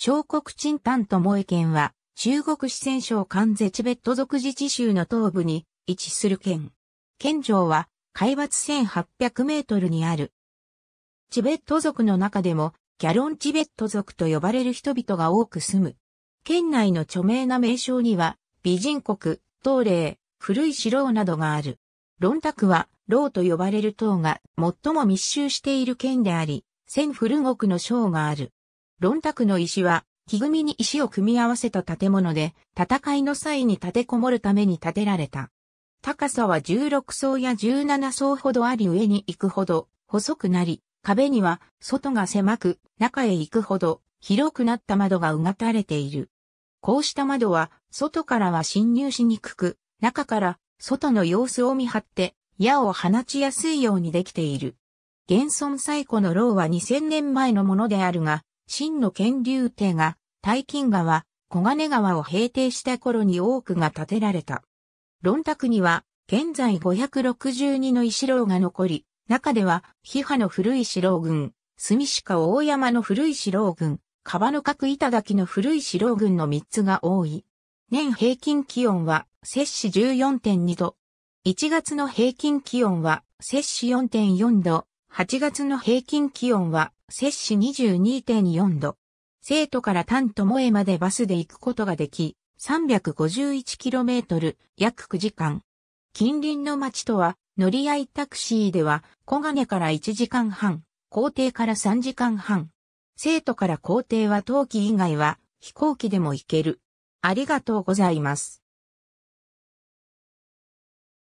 小国鎮丹と萌県は、中国四川省関西チベット族自治州の東部に位置する県。県庁は、海抜1800メートルにある。チベット族の中でも、ギャロンチベット族と呼ばれる人々が多く住む。県内の著名な名称には、美人国、東霊、古い城などがある。ロンタクは、ローと呼ばれる塔が最も密集している県であり、千古国の省がある。論卓の石は、木組みに石を組み合わせた建物で、戦いの際に立てこもるために建てられた。高さは16層や17層ほどあり上に行くほど細くなり、壁には外が狭く中へ行くほど広くなった窓がうがたれている。こうした窓は外からは侵入しにくく、中から外の様子を見張って矢を放ちやすいようにできている。現存最古の牢は2000年前のものであるが、真の権竜帝が、大金川、小金川を平定した頃に多くが建てられた。論卓には、現在562の石楼が残り、中では、批判の古い石楼群、住鹿大山の古い石楼群、川の角垣の古い石楼群の3つが多い。年平均気温は、摂氏14.2度。1月の平均気温は、摂氏4.4度。8月の平均気温は、摂氏22.4度。生徒から丹と萌えまでバスで行くことができ、351km、約9時間。近隣の町とは、乗り合いタクシーでは、小金から1時間半、校庭から3時間半。生徒から校庭は冬季以外は、飛行機でも行ける。ありがとうございます。